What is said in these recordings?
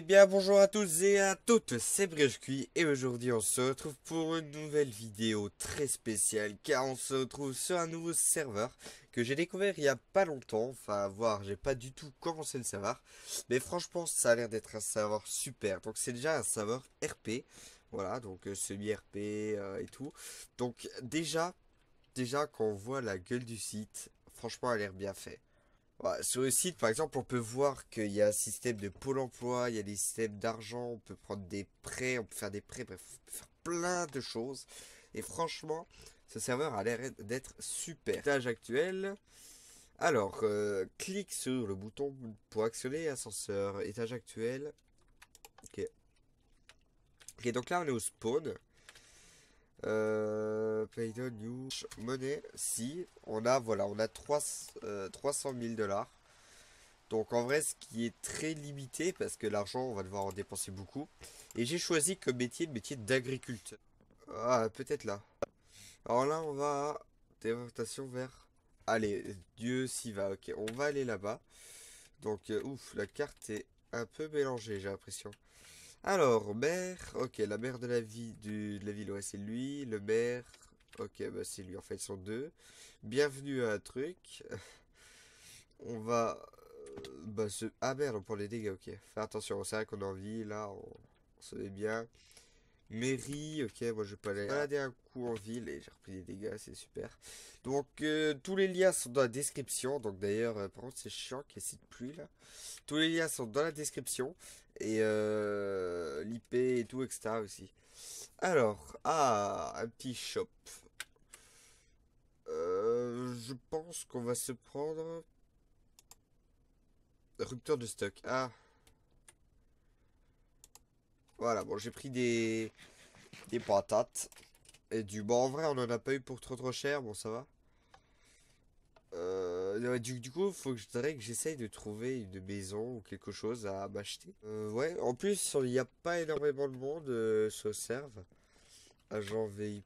Eh bien bonjour à tous et à toutes, c'est Cui et aujourd'hui on se retrouve pour une nouvelle vidéo très spéciale car on se retrouve sur un nouveau serveur que j'ai découvert il y a pas longtemps, enfin à voir, j'ai pas du tout commencé le serveur mais franchement ça a l'air d'être un serveur super, donc c'est déjà un serveur RP, voilà donc euh, semi-RP euh, et tout, donc déjà, déjà quand on voit la gueule du site, franchement elle a l'air bien fait sur le site, par exemple, on peut voir qu'il y a un système de pôle emploi, il y a des systèmes d'argent, on peut prendre des prêts, on peut faire des prêts, bref, on peut faire plein de choses. Et franchement, ce serveur a l'air d'être super. Étage actuel. Alors, euh, clique sur le bouton pour actionner ascenseur. Étage actuel. Ok. Ok, donc là, on est au spawn. Euh, the New Money, si. On a, voilà, on a 3, 300 000 dollars. Donc en vrai, ce qui est très limité, parce que l'argent, on va devoir en dépenser beaucoup. Et j'ai choisi comme métier le métier d'agriculteur. Ah, peut-être là. Alors là, on va... À... Déportation vers... Allez, Dieu s'y va, ok. On va aller là-bas. Donc, euh, ouf, la carte est un peu mélangée, j'ai l'impression. Alors, maire, ok, la maire de la, vie, de la ville, ouais, c'est lui. Le maire, ok, bah c'est lui, en fait, ils sont deux. Bienvenue à un truc. On va... Euh, bah, se... Ah merde, on prend les dégâts, ok. Fais attention, c'est vrai qu'on a envie, là, on se met bien mairie. Ok, moi je vais pas aller balader un coup en ville et j'ai repris des dégâts, c'est super. Donc euh, tous les liens sont dans la description. Donc d'ailleurs, euh, par contre c'est chiant qu'il y ait cette pluie là. Tous les liens sont dans la description et euh, l'IP et tout, etc. aussi. Alors, ah, un petit shop. je pense qu'on va se prendre... Rupteur de stock. Ah, voilà, bon, j'ai pris des, des patates et du... Bon, en vrai, on en a pas eu pour trop trop cher, bon, ça va. Euh, du, du, coup, faut que je dirais que j'essaye de trouver une maison ou quelque chose à m'acheter. Euh, ouais, en plus, il n'y a pas énormément de monde euh, sur se serve. Agent VIP,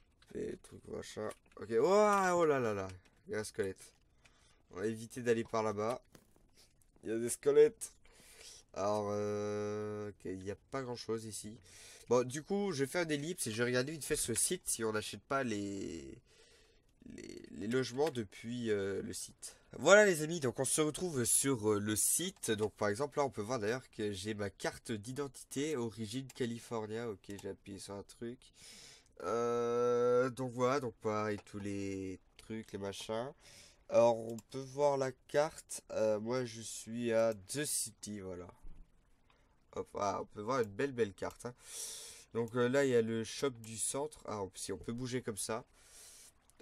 truc machin. Ok, oh, ah, oh là là là, il y a un squelette. On va éviter d'aller par là-bas. Il y a des squelettes. Alors, euh, il n'y a pas grand chose ici. Bon, du coup, je vais faire des ellipse et je vais regarder vite fait ce site si on n'achète pas les, les, logements depuis euh, le site. Voilà les amis, donc on se retrouve sur euh, le site. Donc par exemple là on peut voir d'ailleurs que j'ai ma carte d'identité origine California. Ok j'ai appuyé sur un truc. Euh, donc voilà, donc pareil tous les trucs, les machins. Alors on peut voir la carte. moi je suis à The City, voilà on peut voir une belle belle carte. Hein. Donc euh, là, il y a le shop du centre. Ah, si on peut bouger comme ça.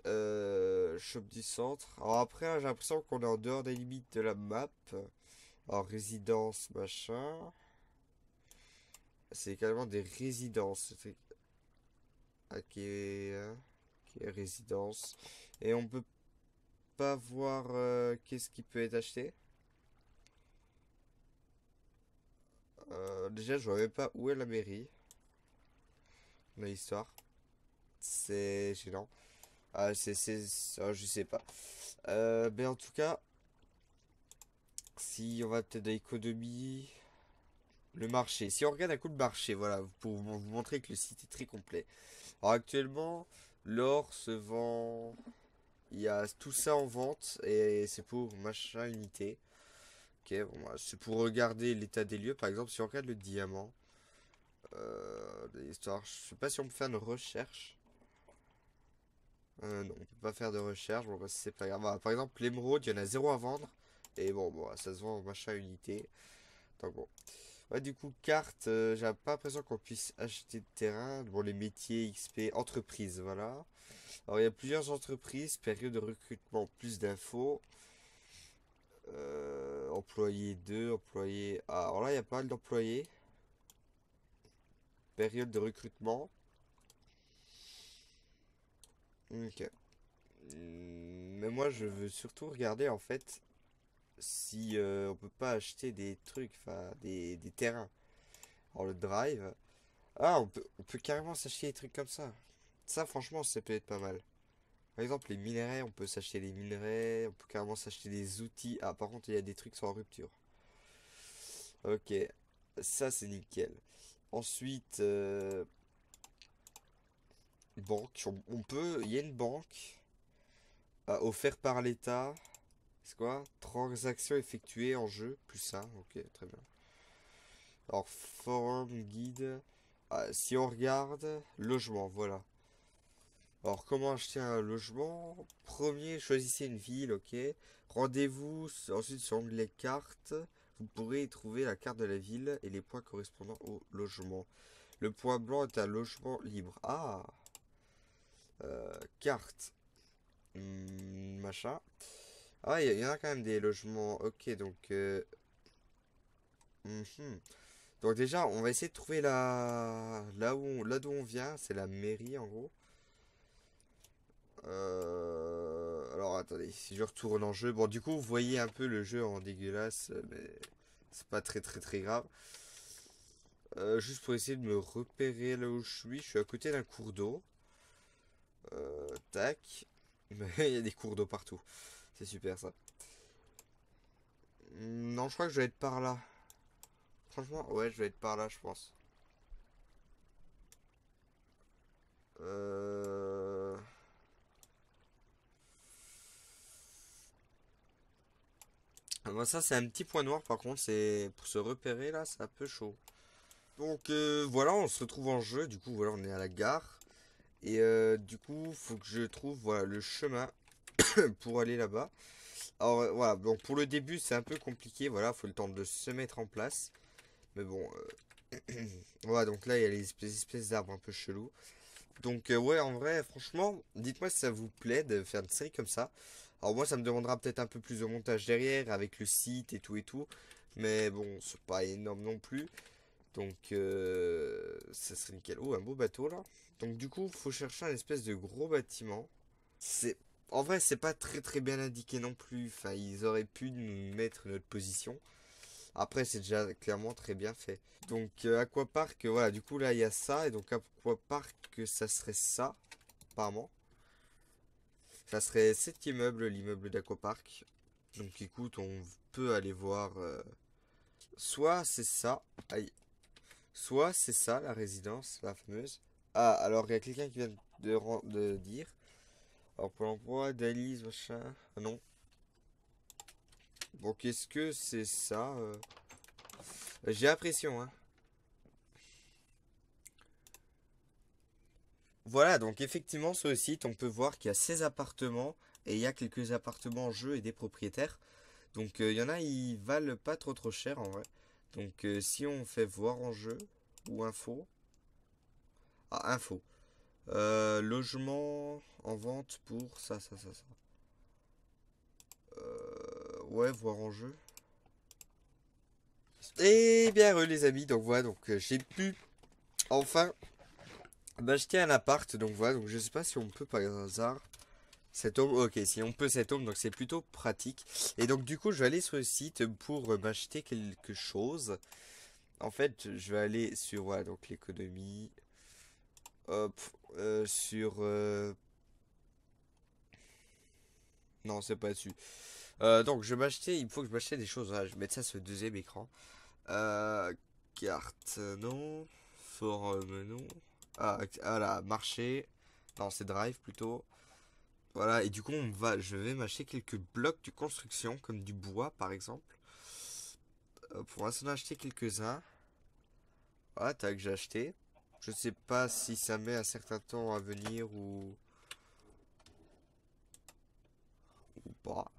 Euh, shop du centre. Alors après, hein, j'ai l'impression qu'on est en dehors des limites de la map. Alors résidence, machin. C'est également des résidences. Hein, ok. résidence. Et on peut pas voir euh, qu'est-ce qui peut être acheté. Euh, déjà, je vois même pas où est la mairie. la histoire C'est gênant. Ah, c'est... je sais pas. mais euh, ben, en tout cas... Si on va peut-être à l'économie... Le marché. Si on regarde un coup le marché, voilà, pour vous montrer que le site est très complet. actuellement, l'or se vend... Il y a tout ça en vente et c'est pour machin unité. Ok, bon, bah, c'est pour regarder l'état des lieux. Par exemple, si on regarde le diamant, euh, l'histoire, je sais pas si on peut faire une recherche. Euh, non, on peut pas faire de recherche. Bah, c'est pas bah, par exemple, l'émeraude, il y en a zéro à vendre. Et bon, bon, ça se vend en machin unité. Donc bon. du coup, carte, euh, j'ai pas l'impression qu'on puisse acheter de terrain. Bon, les métiers, XP, entreprises, voilà. Alors, il y a plusieurs entreprises, période de recrutement, plus d'infos. Euh, employé 2, employé... Ah, alors là, il y a pas mal d'employés. Période de recrutement. Ok. Hmm, mais moi, je veux surtout regarder, en fait, si euh, on peut pas acheter des trucs, enfin, des, terrains. en le drive... Ah, on peut, on peut carrément s'acheter des trucs comme ça. Ça, franchement, ça peut-être pas mal. Par exemple, les minerais, on peut s'acheter les minerais, on peut carrément s'acheter des outils. Ah, par contre, il y a des trucs sans rupture. Ok, ça c'est nickel. Ensuite, euh, banque. On peut, il y a une banque euh, offerte par l'État. C'est quoi Transactions effectuées en jeu, plus ça. Ok, très bien. Alors, forum, guide. Ah, si on regarde, logement, voilà. Alors, comment acheter un logement Premier, choisissez une ville, ok. Rendez-vous ensuite sur l'onglet cartes, Vous pourrez y trouver la carte de la ville et les points correspondant au logement. Le point blanc est un logement libre. Ah euh, Carte. Hmm, machin. Ah, il y, en a quand même des logements. Ok, donc... Euh, mhm. Donc déjà, on va essayer de trouver la... là où là on vient. C'est la mairie, en gros. Euh, alors attendez, si je retourne en jeu. Bon, du coup, vous voyez un peu le jeu en dégueulasse, mais c'est pas très très très grave. Euh, juste pour essayer de me repérer là où je suis. Je suis à côté d'un cours d'eau. Euh, tac. il y a des cours d'eau partout. C'est super ça. Non, je crois que je vais être par là. Franchement, ouais, je vais être par là, je pense. Euh, ça c'est un petit point noir par contre, c'est pour se repérer là, c'est un peu chaud. Donc euh, voilà, on se retrouve en jeu, du coup voilà on est à la gare. Et euh, du coup faut que je trouve voilà, le chemin pour aller là-bas. Alors voilà, bon pour le début c'est un peu compliqué, voilà, faut le temps de se mettre en place. Mais bon, voilà donc là il y a les espèces, d'arbres un peu chelous. Donc ouais en vrai franchement, dites-moi si ça vous plaît de faire une série comme ça. Alors moi ça me demandera peut-être un peu plus de montage derrière avec le site et tout et tout. Mais bon, c'est pas énorme non plus. Donc euh, ça serait nickel. Oh, un beau bateau là. Donc du coup, faut chercher un espèce de gros bâtiment. C'est en vrai, c'est pas très très bien indiqué non plus. Enfin, ils auraient pu nous mettre notre position. Après, c'est déjà clairement très bien fait. Donc, euh, Aquapark, voilà, du coup, là, il y a ça. Et donc, Aquapark, ça serait ça, apparemment. Ça serait cet immeuble, l'immeuble d'Aquapark. Donc écoute, on peut aller voir... Euh, soit c'est ça. Aïe. Soit c'est ça, la résidence, la fameuse. Ah, alors il y a quelqu'un qui vient de, de dire. Alors pour l'emploi d'Alice, machin. Ah, non. Bon, qu'est-ce que c'est ça euh, J'ai l'impression, hein. Voilà, donc effectivement, sur le site, on peut voir qu'il y a 16 appartements et il y a quelques appartements en jeu et des propriétaires. Donc euh, il y en a, ils valent pas trop trop cher en vrai. Donc euh, si on fait voir en jeu ou info. Ah, info. Euh, logement en vente pour ça, ça, ça, ça. ouais, voir en jeu. Et eh bien, les amis, donc voilà, donc j'ai pu enfin M'acheter un appart. Donc voilà, donc je sais pas si on peut par hasard. Cette homme ok, si on peut cet homme, donc c'est plutôt pratique. Et donc du coup, je vais aller sur le site pour euh, m'acheter quelque chose. En fait, je vais aller sur, donc l'économie. Hop, euh, sur... Euh, non, c'est pas dessus. donc, je vais m'acheter, il faut que je m'achète des choses. Ah, je vais mettre ça sur le deuxième écran. carte, non. Forum, non. Ah, voilà, marché, dans c'est drive plutôt. Voilà, et du coup, on va, je vais m'acheter quelques blocs de construction, comme du bois par exemple. Euh, pour l'instant, acheter quelques-uns. Voilà, que j'ai acheté. Je sais pas si ça met un certain temps à venir ou. ou pas.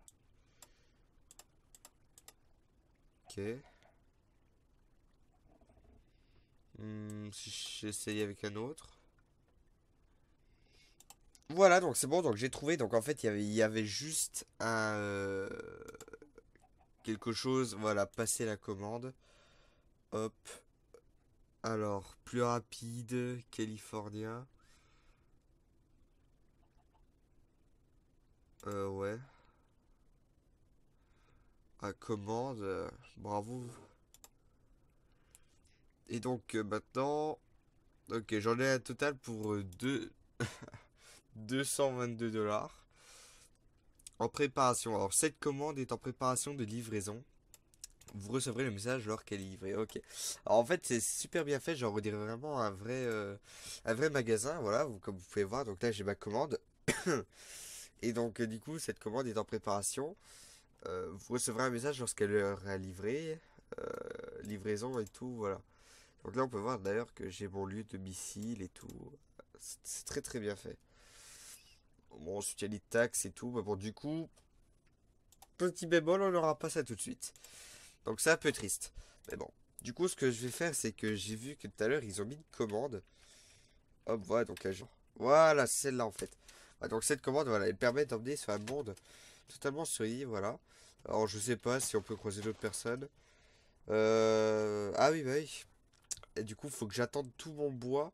Ok. Hmm, si j'essaye avec un autre. Voilà, donc c'est bon, donc j'ai trouvé. Donc en fait, il y avait, juste un... Euh, quelque chose, voilà, passer la commande. Hop. Alors, plus rapide, californien. Euh, ouais. À ah, commande, euh, bravo. Et donc euh, maintenant, ok, j'en ai un total pour 222 euh, dollars en préparation. Alors cette commande est en préparation de livraison. Vous recevrez le message lorsqu'elle est livrée. Ok. Alors en fait c'est super bien fait. J'en redirais vraiment un vrai, euh, un vrai magasin. Voilà, comme vous pouvez voir. Donc là j'ai ma commande. Et donc du coup cette commande est en préparation. vous recevrez un message lorsqu'elle aura livré. livraison et tout, voilà. Donc là, on peut voir d'ailleurs que j'ai mon lieu de missile et tout. C'est très très bien fait. Bon, ensuite, il y les taxes et tout. Mais bon, du coup, petit bémol, on n'aura pas ça tout de suite. Donc c'est un peu triste. Mais bon. Du coup, ce que je vais faire, c'est que j'ai vu que tout à l'heure, ils ont mis une commande. Hop, voilà, donc genre. Voilà, celle-là, en fait. Ah, donc cette commande, voilà, elle permet d'emmener sur un monde totalement survie, voilà. Alors, je sais pas si on peut croiser d'autres personnes. Euh, ah oui, bah oui. Et du coup, faut que j'attende tout mon bois.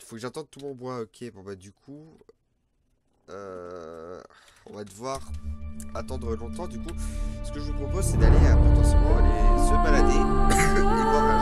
Faut que j'attende tout mon bois, ok. Bon bah du coup... Euh, on va devoir attendre longtemps. Du coup, ce que je vous propose, c'est d'aller euh, potentiellement aller se balader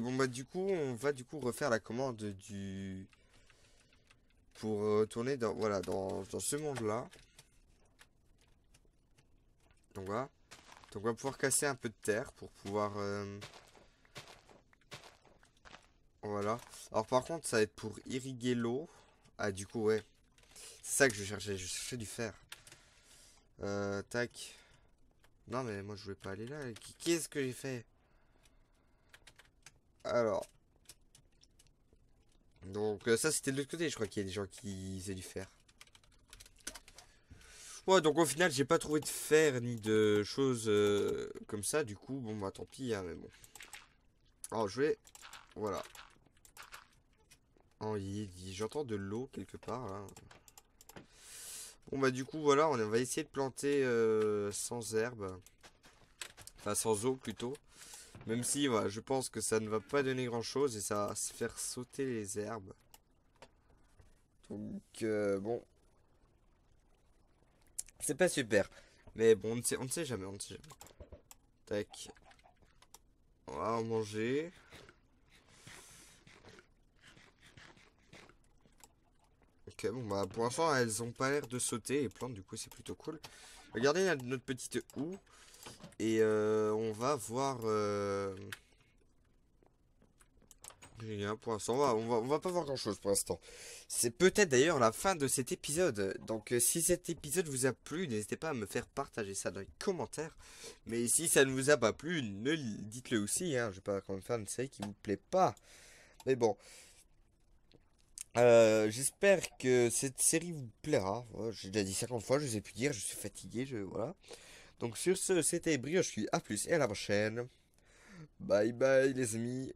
bon bah du coup, on va du coup refaire la commande du... Pour euh, retourner dans, voilà, dans, ce monde-là. Donc voilà. Donc on va pouvoir casser un peu de terre pour pouvoir... Euh, voilà. Alors par contre, ça va être pour irriguer l'eau. Ah du coup, ouais. C'est ça que je cherchais. Je cherchais du fer. Euh, tac. Non mais moi je voulais pas aller là. Qu'est-ce que j'ai fait alors. Donc euh, ça c'était de l'autre côté, je crois qu'il y a des gens qui faisaient du fer. Ouais, donc au final j'ai pas trouvé de fer ni de choses euh, comme ça, du coup, bon bah tant pis, hein, mais bon. Alors je vais... Voilà. Oh, J'entends de l'eau quelque part là. Bon bah du coup voilà, on va essayer de planter euh, sans herbe. Enfin sans eau plutôt. Même si voilà, je pense que ça ne va pas donner grand chose et ça va se faire sauter les herbes. Donc euh, bon. C'est pas super. Mais bon, on ne sait, on ne sait jamais, on ne sait jamais. Tac. On va en manger. Ok, bon, bah, pour l'instant, elles ont pas l'air de sauter, et plantes, du coup, c'est plutôt cool. Regardez notre petite houe. Et euh, on va voir... Euh, j'ai un on va, on va, on va pas voir grand-chose pour l'instant. C'est peut-être d'ailleurs la fin de cet épisode. Donc euh, si cet épisode vous a plu, n'hésitez pas à me faire partager ça dans les commentaires. Mais si ça ne vous a pas plu, dites-le aussi. Hein. Je vais pas quand même faire une série qui vous plaît pas. Mais bon. j'espère que cette série vous plaira. J'ai déjà dit 50 fois, je sais plus dire, je suis fatigué, je voilà. Donc sur ce, c'était Brioche suis à plus et à la prochaine. Bye bye les amis.